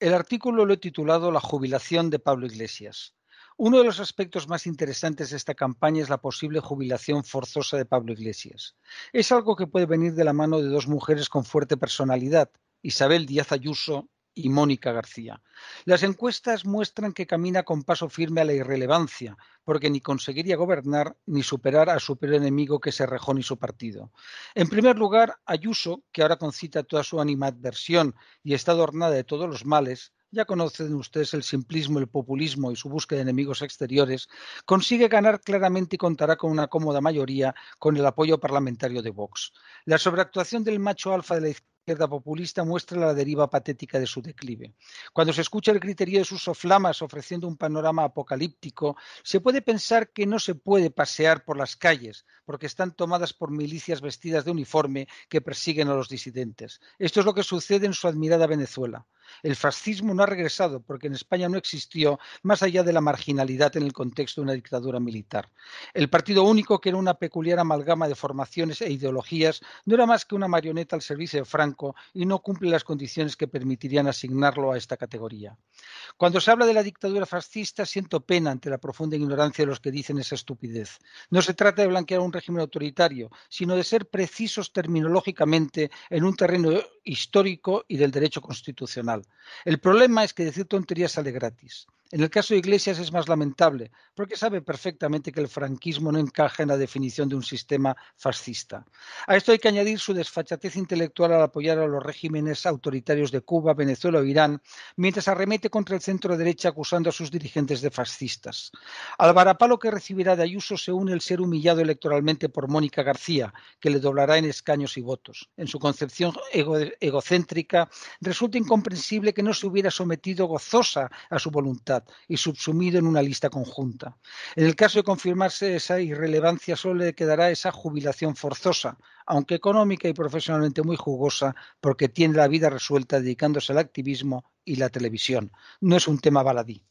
El artículo lo he titulado La jubilación de Pablo Iglesias. Uno de los aspectos más interesantes de esta campaña es la posible jubilación forzosa de Pablo Iglesias. Es algo que puede venir de la mano de dos mujeres con fuerte personalidad, Isabel Díaz Ayuso y Mónica García. Las encuestas muestran que camina con paso firme a la irrelevancia, porque ni conseguiría gobernar ni superar a su enemigo que es Rejón y su partido. En primer lugar, Ayuso, que ahora concita toda su animadversión y está adornada de todos los males, ya conocen ustedes el simplismo, el populismo y su búsqueda de enemigos exteriores, consigue ganar claramente y contará con una cómoda mayoría con el apoyo parlamentario de Vox. La sobreactuación del macho alfa de la izquierda populista muestra la deriva patética de su declive. Cuando se escucha el criterio de sus soflamas ofreciendo un panorama apocalíptico, se puede pensar que no se puede pasear por las calles, porque están tomadas por milicias vestidas de uniforme que persiguen a los disidentes. Esto es lo que sucede en su admirada Venezuela. El fascismo no ha regresado porque en España no existió más allá de la marginalidad en el contexto de una dictadura militar. El Partido Único, que era una peculiar amalgama de formaciones e ideologías, no era más que una marioneta al servicio de Franco y no cumple las condiciones que permitirían asignarlo a esta categoría. Cuando se habla de la dictadura fascista, siento pena ante la profunda ignorancia de los que dicen esa estupidez. No se trata de blanquear un régimen autoritario, sino de ser precisos terminológicamente en un terreno histórico y del derecho constitucional. El problema es que decir tonterías sale gratis. En el caso de Iglesias es más lamentable, porque sabe perfectamente que el franquismo no encaja en la definición de un sistema fascista. A esto hay que añadir su desfachatez intelectual al apoyar a los regímenes autoritarios de Cuba, Venezuela o Irán, mientras arremete contra el centro derecha acusando a sus dirigentes de fascistas. Al varapalo que recibirá de Ayuso se une el ser humillado electoralmente por Mónica García, que le doblará en escaños y votos. En su concepción ego egocéntrica, resulta incomprensible que no se hubiera sometido gozosa a su voluntad y subsumido en una lista conjunta. En el caso de confirmarse esa irrelevancia solo le quedará esa jubilación forzosa, aunque económica y profesionalmente muy jugosa, porque tiene la vida resuelta dedicándose al activismo y la televisión. No es un tema baladí.